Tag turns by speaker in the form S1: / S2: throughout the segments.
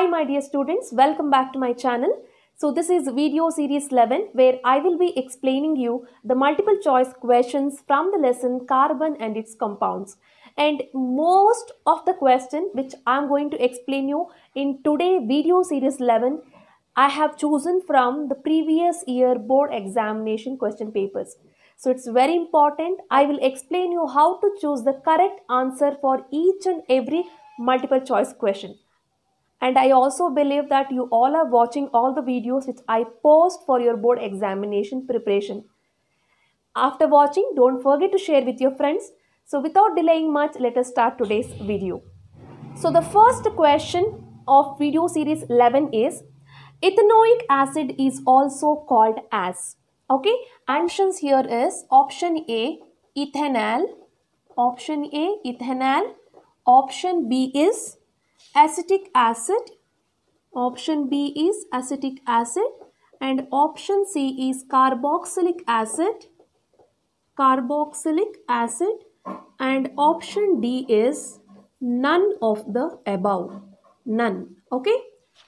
S1: Hi my dear students, welcome back to my channel. So this is video series 11 where I will be explaining you the multiple choice questions from the lesson carbon and its compounds. And most of the question which I am going to explain you in today video series 11 I have chosen from the previous year board examination question papers. So it's very important. I will explain you how to choose the correct answer for each and every multiple choice question. And I also believe that you all are watching all the videos which I post for your board examination preparation. After watching, don't forget to share with your friends. So without delaying much, let us start today's video. So the first question of video series 11 is, ethanoic acid is also called as. Okay, options here is option A, ethanol, option A, ethanol, option B is acetic acid. Option B is acetic acid and option C is carboxylic acid. Carboxylic acid and option D is none of the above. None. Okay.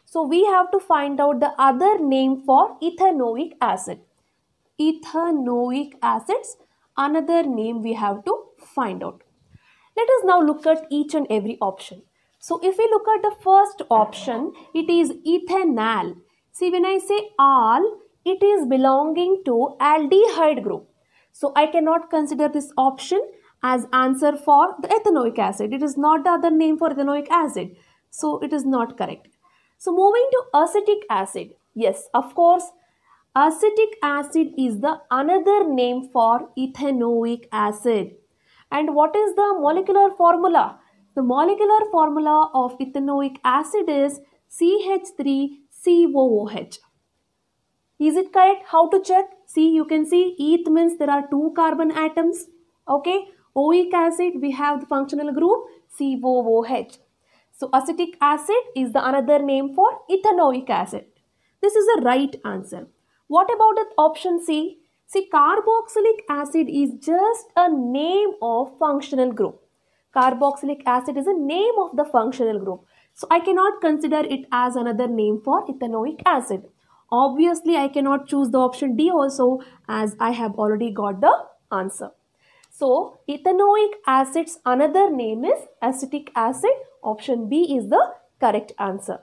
S1: So we have to find out the other name for ethanoic acid. Ethanoic acids, another name we have to find out. Let us now look at each and every option. So if we look at the first option, it is ethanol. See, when I say al, it is belonging to aldehyde group. So I cannot consider this option as answer for the ethanoic acid. It is not the other name for ethanoic acid. So it is not correct. So moving to acetic acid. Yes, of course, acetic acid is the another name for ethanoic acid. And what is the molecular formula? The molecular formula of ethanoic acid is CH3COOH. Is it correct? How to check? See, you can see eth means there are two carbon atoms. Okay. Oic acid, we have the functional group COOH. So, acetic acid is the another name for ethanoic acid. This is the right answer. What about the option C? See, carboxylic acid is just a name of functional group. Carboxylic acid is a name of the functional group. So I cannot consider it as another name for ethanoic acid. Obviously, I cannot choose the option D also as I have already got the answer. So ethanoic acid's another name is acetic acid. Option B is the correct answer.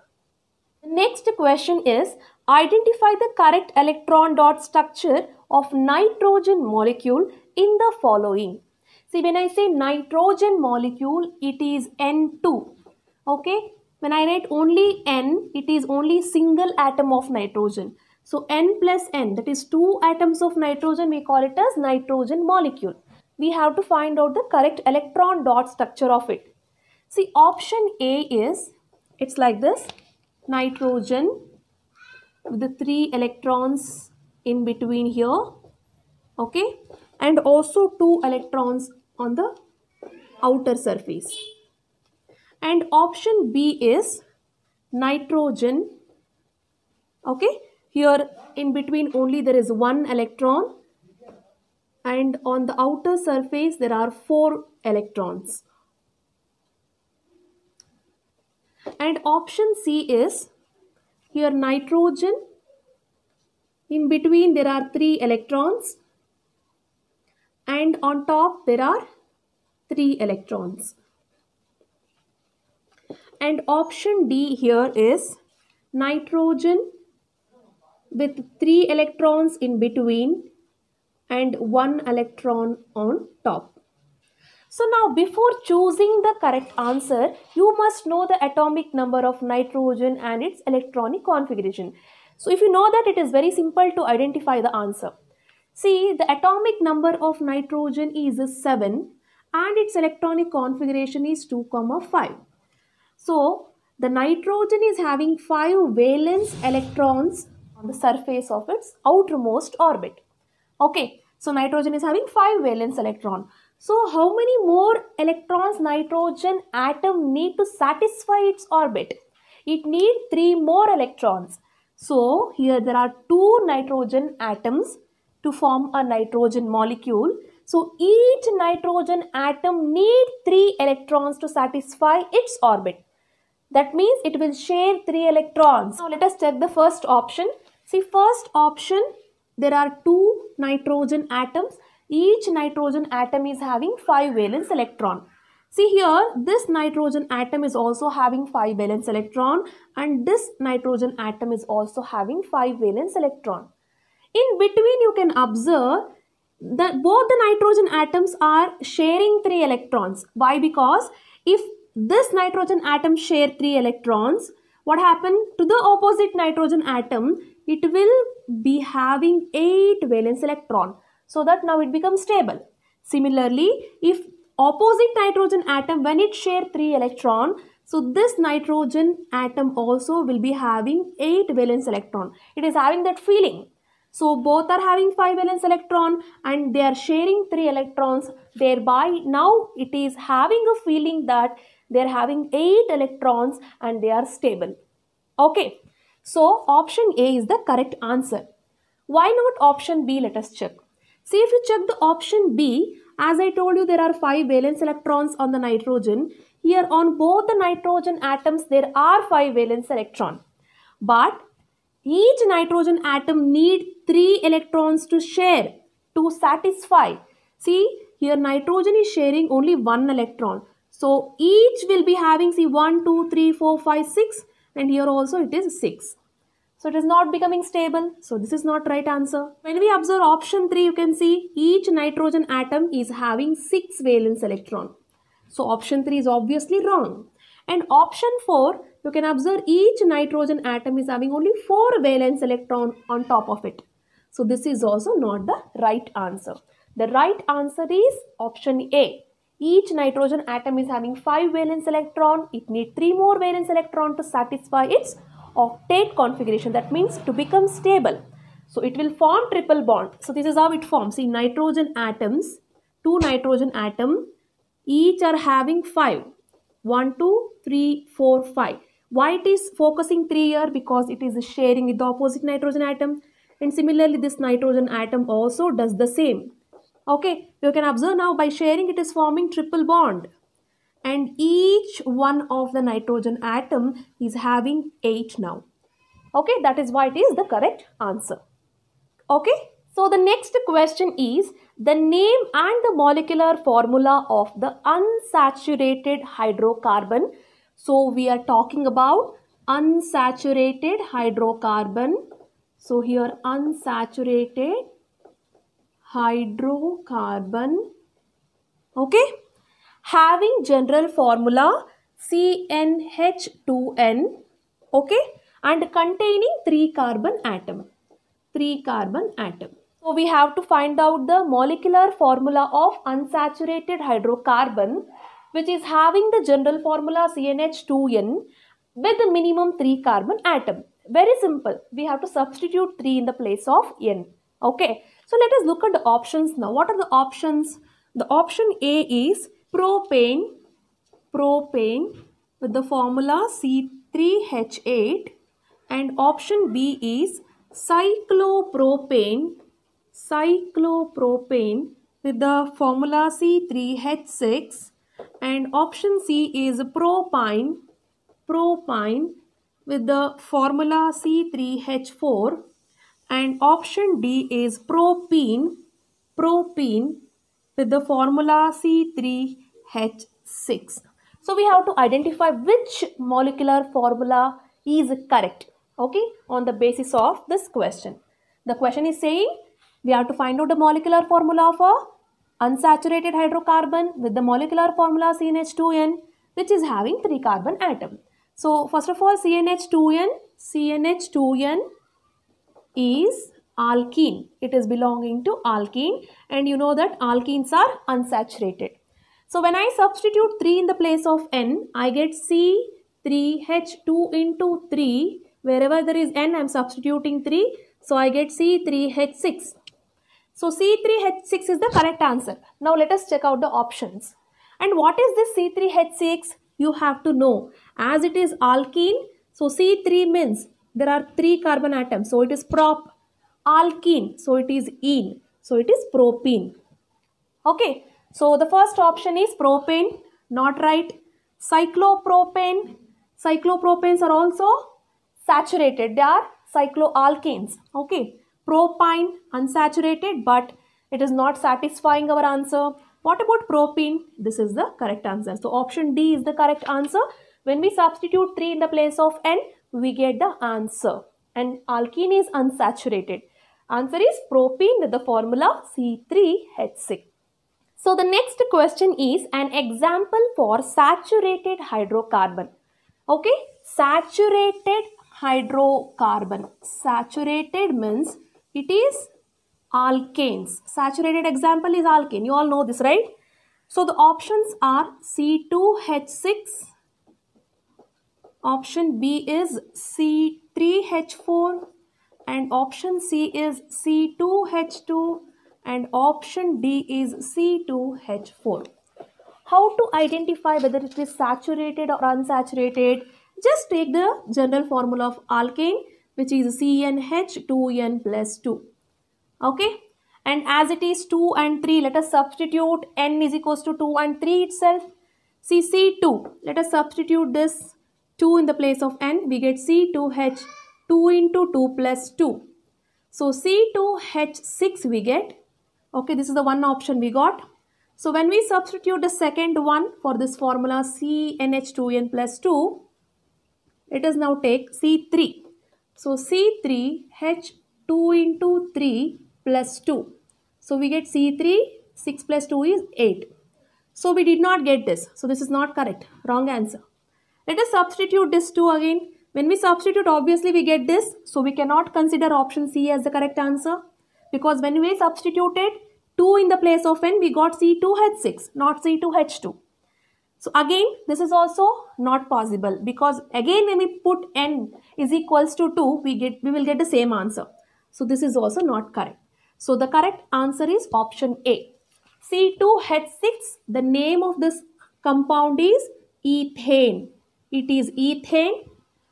S1: The next question is identify the correct electron dot structure of nitrogen molecule in the following. See, when I say nitrogen molecule, it is N2. Okay? When I write only N, it is only single atom of nitrogen. So, N plus N, that is two atoms of nitrogen, we call it as nitrogen molecule. We have to find out the correct electron dot structure of it. See, option A is, it's like this, nitrogen with the three electrons in between here okay and also two electrons on the outer surface. And option B is nitrogen. Okay, here in between only there is one electron and on the outer surface there are four electrons. And option C is here nitrogen. In between there are three electrons and on top there are 3 electrons. And option D here is nitrogen with 3 electrons in between and 1 electron on top. So now before choosing the correct answer, you must know the atomic number of nitrogen and its electronic configuration. So if you know that, it is very simple to identify the answer. See, the atomic number of nitrogen is 7 and its electronic configuration is 2, comma 5. So, the nitrogen is having 5 valence electrons on the surface of its outermost orbit. Okay, so nitrogen is having 5 valence electron. So how many more electrons nitrogen atom need to satisfy its orbit? It need 3 more electrons. So here there are 2 nitrogen atoms to form a nitrogen molecule. So each nitrogen atom need 3 electrons to satisfy its orbit. That means it will share 3 electrons. Now let us check the first option. See first option there are 2 nitrogen atoms. Each nitrogen atom is having 5 valence electron. See here this nitrogen atom is also having 5 valence electron and this nitrogen atom is also having 5 valence electron. In between you can observe that both the nitrogen atoms are sharing 3 electrons. Why? Because if this nitrogen atom share 3 electrons, what happened to the opposite nitrogen atom? It will be having 8 valence electron. So that now it becomes stable. Similarly, if opposite nitrogen atom when it share 3 electron, so this nitrogen atom also will be having 8 valence electron. It is having that feeling so both are having 5 valence electron and they are sharing 3 electrons. Thereby now it is having a feeling that they are having 8 electrons and they are stable. Okay. So option A is the correct answer. Why not option B? Let us check. See if you check the option B, as I told you there are 5 valence electrons on the nitrogen. Here on both the nitrogen atoms there are 5 valence electron. But each nitrogen atom need 3 electrons to share to satisfy. See here nitrogen is sharing only 1 electron. So each will be having see 1, 2, 3, 4, 5, 6 and here also it is 6. So it is not becoming stable. So this is not right answer. When we observe option 3 you can see each nitrogen atom is having 6 valence electron. So option 3 is obviously wrong. And option 4, you can observe each nitrogen atom is having only 4 valence electron on top of it. So this is also not the right answer. The right answer is option A. Each nitrogen atom is having 5 valence electron. It needs 3 more valence electron to satisfy its octet configuration. That means to become stable. So it will form triple bond. So this is how it forms. See nitrogen atoms, 2 nitrogen atom, each are having 5 1, 2, 3, 4, 5. Why it is focusing 3 here? Because it is sharing with the opposite nitrogen atom. And similarly, this nitrogen atom also does the same. Okay, you can observe now by sharing it is forming triple bond. And each one of the nitrogen atom is having 8 now. Okay, that is why it is the correct answer. Okay, so the next question is the name and the molecular formula of the unsaturated hydrocarbon. So we are talking about unsaturated hydrocarbon. So here unsaturated hydrocarbon. Okay. Having general formula CnH2n. Okay. And containing 3 carbon atom. 3 carbon atom. So we have to find out the molecular formula of unsaturated hydrocarbon which is having the general formula CnH2n with a minimum 3 carbon atom. Very simple. We have to substitute 3 in the place of n. Okay. So let us look at the options now. What are the options? The option A is propane. Propane with the formula C3H8 and option B is cyclopropane cyclopropane with the formula C3H6 and option C is propine propine with the formula C3H4 and option D is propene propene with the formula C3H6 so we have to identify which molecular formula is correct okay on the basis of this question the question is saying we have to find out the molecular formula of a unsaturated hydrocarbon with the molecular formula CnH2n which is having 3 carbon atom. So first of all CnH2n, CnH2n is alkene. It is belonging to alkene and you know that alkenes are unsaturated. So when I substitute 3 in the place of n, I get C3H2 into 3. Wherever there is n, I am substituting 3. So I get C3H6 so C3H6 is the correct answer. Now let us check out the options. And what is this C3H6? You have to know. As it is alkene, so C3 means there are three carbon atoms. So it is prop. Alkene, so it is ene. So it is propene. Okay, so the first option is propane, not right. Cyclopropane, cyclopropanes are also saturated. They are cycloalkanes. Okay, propine unsaturated but it is not satisfying our answer. What about propene? This is the correct answer. So option D is the correct answer. When we substitute 3 in the place of N, we get the answer. And alkene is unsaturated. Answer is propene with the formula C3H6. So the next question is an example for saturated hydrocarbon. Okay, saturated hydrocarbon. Saturated means it is alkanes. Saturated example is alkane. You all know this, right? So the options are C2H6. Option B is C3H4 and option C is C2H2 and option D is C2H4. How to identify whether it is saturated or unsaturated? Just take the general formula of alkane which is CnH 2n plus 2. Okay. And as it is 2 and 3, let us substitute n is equals to 2 and 3 itself. See C2, let us substitute this 2 in the place of n. We get C2H 2 into 2 plus 2. So C2H6 we get. Okay, this is the one option we got. So when we substitute the second one for this formula CnH2n plus 2, let us now take C3. So C3H2 into 3 plus 2. So we get C3, 6 plus 2 is 8. So we did not get this. So this is not correct. Wrong answer. Let us substitute this 2 again. When we substitute, obviously we get this. So we cannot consider option C as the correct answer. Because when we substituted 2 in the place of N, we got C2H6, not C2H2. So again, this is also not possible because again when we put n is equals to 2, we get we will get the same answer. So this is also not correct. So the correct answer is option A. C2H6, the name of this compound is ethane. It is ethane.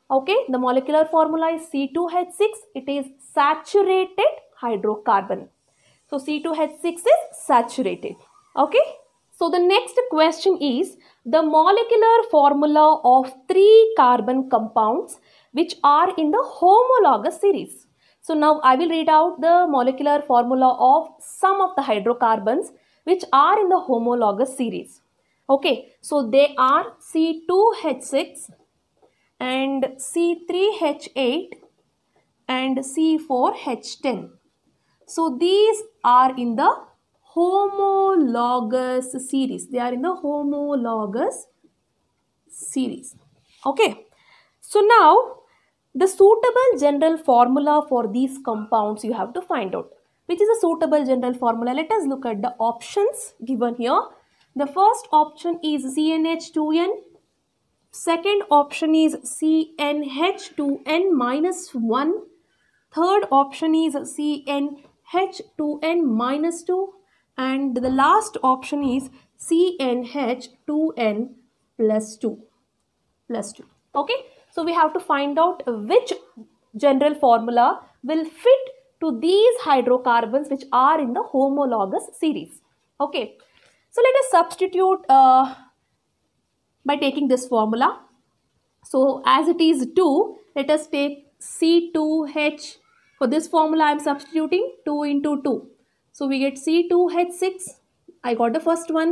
S1: Okay, the molecular formula is C2H6. It is saturated hydrocarbon. So C2H6 is saturated. Okay. So the next question is the molecular formula of three carbon compounds which are in the homologous series. So now I will read out the molecular formula of some of the hydrocarbons which are in the homologous series. Okay, so they are C2H6 and C3H8 and C4H10. So these are in the homologous series. They are in the homologous series. Okay. So now the suitable general formula for these compounds you have to find out. Which is a suitable general formula? Let us look at the options given here. The first option is CnH2n. Second option is CnH2n minus 1. Third option is CnH2n minus 2 and the last option is CNH 2N plus 2 plus 2 okay so we have to find out which general formula will fit to these hydrocarbons which are in the homologous series okay so let us substitute uh, by taking this formula so as it is 2 let us take C2H for this formula I am substituting 2 into 2 so we get C2H6. I got the first one.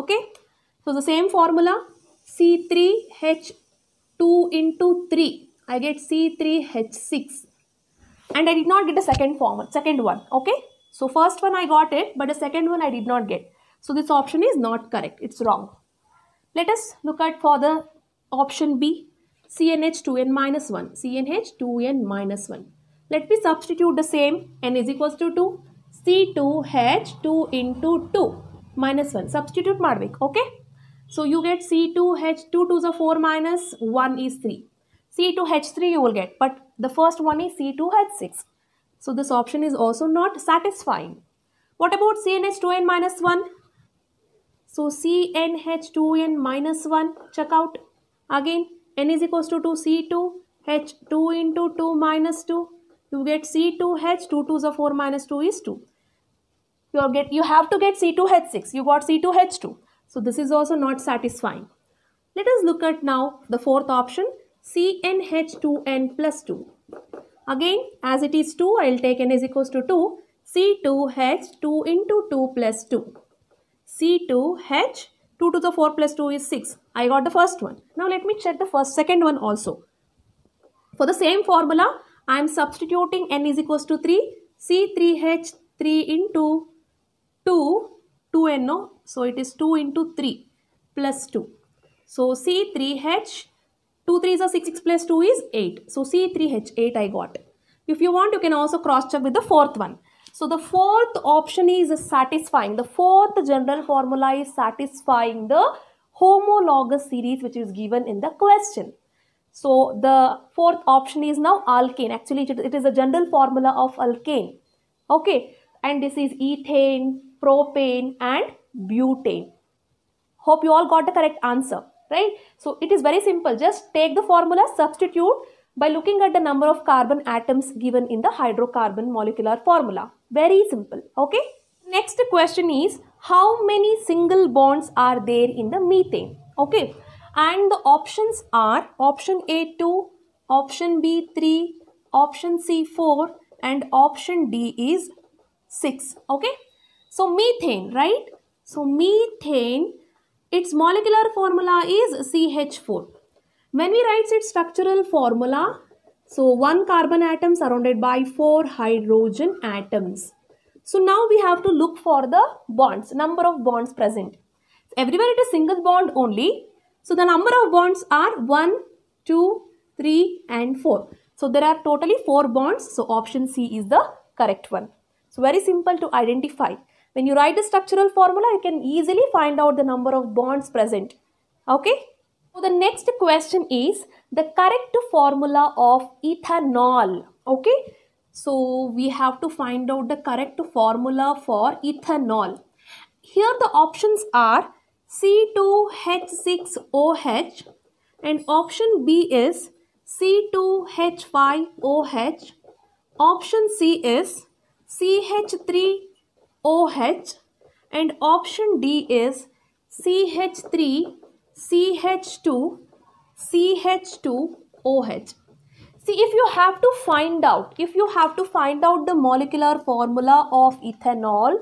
S1: Okay. So the same formula C3H2 into 3. I get C3H6. And I did not get the second form, second one. Okay. So first one I got it, but the second one I did not get. So this option is not correct. It's wrong. Let us look at for the option B. CNH2N minus 1. CNH2N minus 1. Let me substitute the same. N is equals to 2. C2H2 into 2 minus 1 substitute ಮಾಡ್ಬೇಕು okay so you get C2H2 2 the 4 minus 1 is 3 C2H3 you will get but the first one is C2H6 so this option is also not satisfying what about CnH2n minus 1 so CnH2n minus 1 check out again n is equals to 2 C2 H2 into 2 minus 2 you get C2H, 2 2 is a 4 minus 2 is 2. You, get, you have to get C2H6, you got C2H2. So this is also not satisfying. Let us look at now the fourth option, CnH2n plus 2. Again, as it is 2, I will take n is equals to 2. C2H 2 into 2 plus 2. C2H 2 to the 4 plus 2 is 6. I got the first one. Now let me check the first second one also. For the same formula, I am substituting n is equals to 3. C3H3 into 2, 2NO. So it is 2 into 3 plus 2. So C3H, 2 3 is a 6, 6 plus 2 is 8. So C3H, 8 I got. If you want, you can also cross check with the fourth one. So the fourth option is satisfying. The fourth general formula is satisfying the homologous series which is given in the question. So the fourth option is now alkane. Actually, it is a general formula of alkane. Okay. And this is ethane, propane and butane. Hope you all got the correct answer, right? So it is very simple. Just take the formula, substitute by looking at the number of carbon atoms given in the hydrocarbon molecular formula. Very simple, okay? Next question is, how many single bonds are there in the methane? Okay, and the options are option A 2, option B 3, option C 4 and option D is 6. Okay. So methane, right? So methane, its molecular formula is CH4. When we write its structural formula, so one carbon atom surrounded by four hydrogen atoms. So now we have to look for the bonds, number of bonds present. Everywhere it is single bond only, so the number of bonds are 1, 2, 3 and 4. So there are totally 4 bonds. So option C is the correct one. So very simple to identify. When you write the structural formula, you can easily find out the number of bonds present. Okay. So the next question is the correct formula of ethanol. Okay. So we have to find out the correct formula for ethanol. Here the options are C2H6OH and option B is C2H5OH. Option C is CH3OH and option D is CH3, CH2, CH2OH. See, if you have to find out, if you have to find out the molecular formula of ethanol,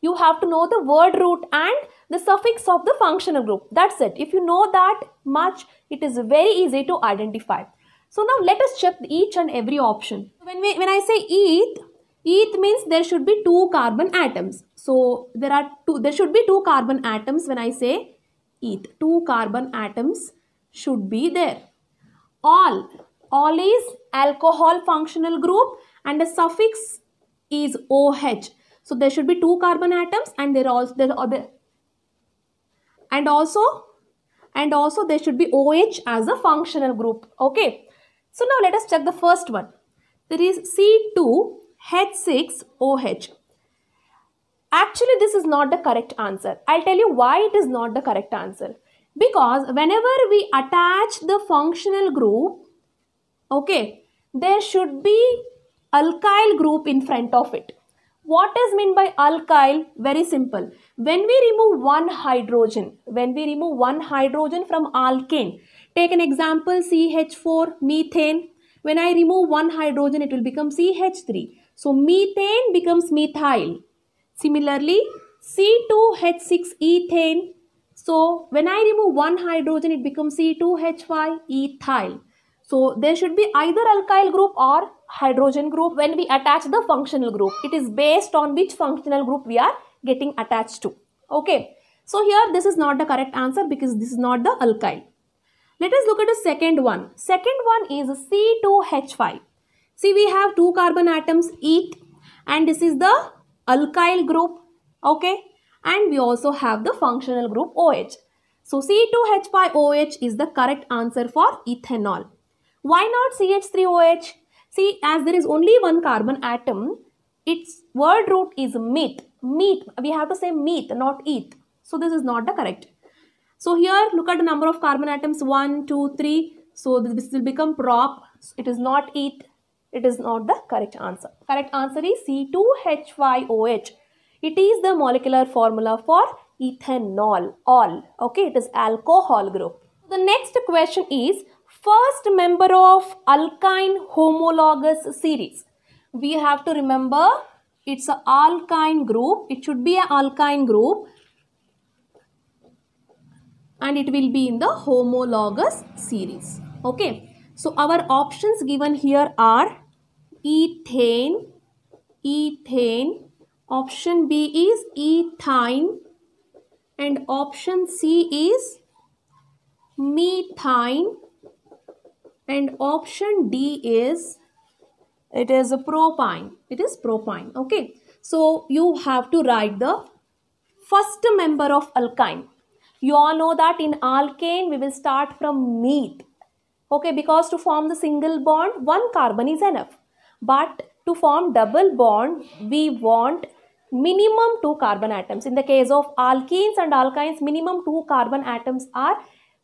S1: you have to know the word root and the suffix of the functional group. That's it. If you know that much, it is very easy to identify. So now let us check each and every option. When, we, when I say ETH, ETH means there should be two carbon atoms. So there are two, there should be two carbon atoms when I say ETH. Two carbon atoms should be there. All, all is alcohol functional group and the suffix is OH. So there should be two carbon atoms and there also there, and also and also there should be OH as a functional group. Okay. So now let us check the first one. There is C2H6OH. Actually, this is not the correct answer. I'll tell you why it is not the correct answer. Because whenever we attach the functional group, okay, there should be alkyl group in front of it. What is meant by alkyl? Very simple. When we remove one hydrogen, when we remove one hydrogen from alkane, take an example CH4, methane. When I remove one hydrogen, it will become CH3. So methane becomes methyl. Similarly, C2H6ethane. So when I remove one hydrogen, it becomes C2H5 ethyl. So there should be either alkyl group or hydrogen group when we attach the functional group it is based on which functional group we are getting attached to okay so here this is not the correct answer because this is not the alkyl let us look at the second one second one is c2h5 see we have two carbon atoms eth and this is the alkyl group okay and we also have the functional group OH so C2H5OH is the correct answer for ethanol why not CH3OH See, as there is only one carbon atom, its word root is "meat." Meat. we have to say "meat," not eat. So this is not the correct. So here, look at the number of carbon atoms, 1, 2, 3. So this will become prop. It is not eat. It is not the correct answer. Correct answer is C2H5OH. It is the molecular formula for ethanol, all. Okay, it is alcohol group. The next question is, first member of alkyne homologous series. We have to remember it's an alkyne group. It should be an alkyne group and it will be in the homologous series. Okay. So our options given here are ethane, ethane, option B is ethine and option C is methane and option D is it is a propine it is propine okay so you have to write the first member of alkyne you all know that in alkane we will start from meth. okay because to form the single bond one carbon is enough but to form double bond we want minimum two carbon atoms in the case of alkenes and alkynes minimum two carbon atoms are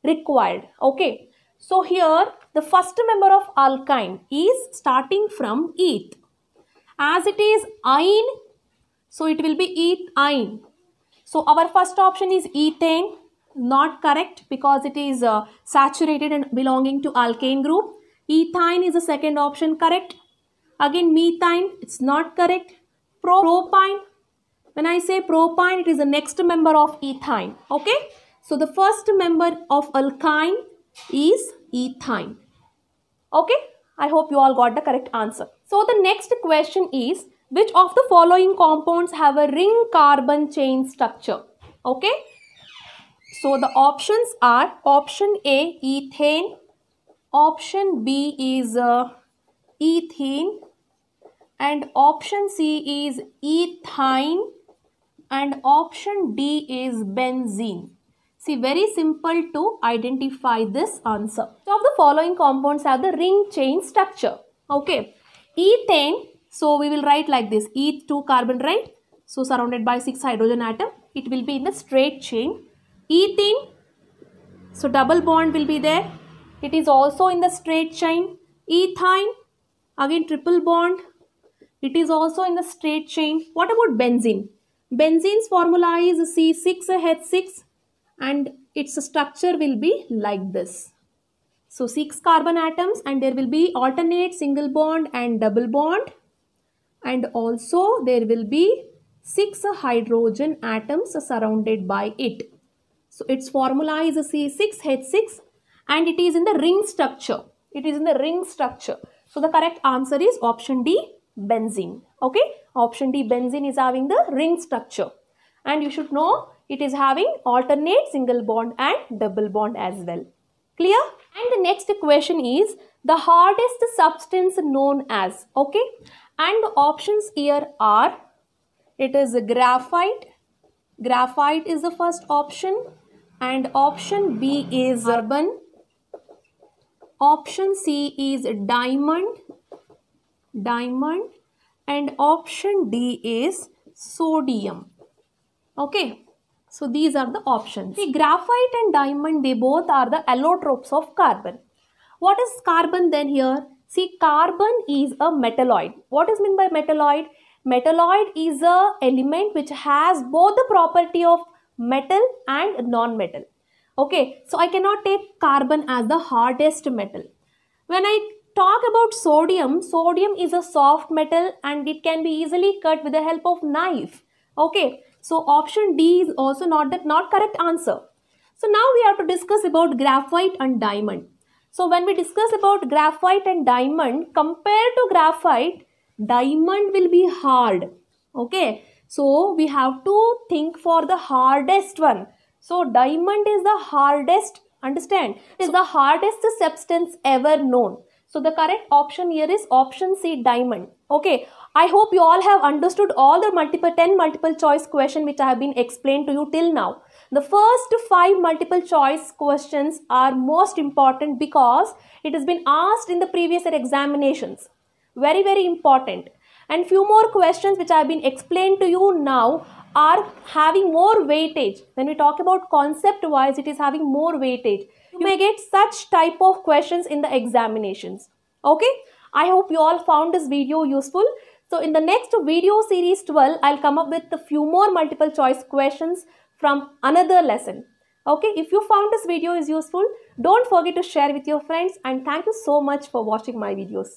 S1: required okay so here the first member of alkyne is starting from eth. As it is ine, so it will be ethine. So our first option is ethane, not correct because it is uh, saturated and belonging to alkane group. Ethine is the second option, correct. Again methane, it's not correct. Propine, when I say propine, it is the next member of ethine, okay. So the first member of alkyne is ethine. Okay, I hope you all got the correct answer. So the next question is, which of the following compounds have a ring carbon chain structure? Okay, so the options are option A, ethane, option B is uh, ethene, and option C is ethine, and option D is benzene. See, very simple to identify this answer. of the following compounds have the ring chain structure. Okay. Ethane, so we will write like this. Eth 2 carbon, right? So, surrounded by 6 hydrogen atom. It will be in the straight chain. Ethene, so double bond will be there. It is also in the straight chain. Ethyne, again triple bond. It is also in the straight chain. What about benzene? Benzene's formula is C6H6 and its structure will be like this. So six carbon atoms and there will be alternate single bond and double bond and also there will be six hydrogen atoms surrounded by it. So its formula is C6H6 and it is in the ring structure. It is in the ring structure. So the correct answer is option D benzene. Okay. Option D benzene is having the ring structure. And you should know it is having alternate single bond and double bond as well. Clear? And the next question is the hardest substance known as. Okay. And the options here are it is graphite. Graphite is the first option. And option B is carbon. Option C is diamond. Diamond. And option D is sodium okay so these are the options. See graphite and diamond they both are the allotropes of carbon. What is carbon then here? See carbon is a metalloid. What is meant by metalloid? Metalloid is a element which has both the property of metal and non-metal. Okay, so I cannot take carbon as the hardest metal. When I talk about sodium, sodium is a soft metal and it can be easily cut with the help of knife. Okay, so option D is also not the not correct answer. So now we have to discuss about graphite and diamond. So when we discuss about graphite and diamond, compared to graphite, diamond will be hard. Okay. So we have to think for the hardest one. So diamond is the hardest, understand, it is so, the hardest substance ever known. So the correct option here is option C, diamond. Okay. I hope you all have understood all the multiple 10 multiple choice question which I have been explained to you till now. The first 5 multiple choice questions are most important because it has been asked in the previous examinations. Very very important. And few more questions which I have been explained to you now are having more weightage. When we talk about concept wise it is having more weightage. You may get such type of questions in the examinations. Okay. I hope you all found this video useful. So in the next video series 12, I'll come up with a few more multiple choice questions from another lesson. Okay, if you found this video is useful, don't forget to share with your friends and thank you so much for watching my videos.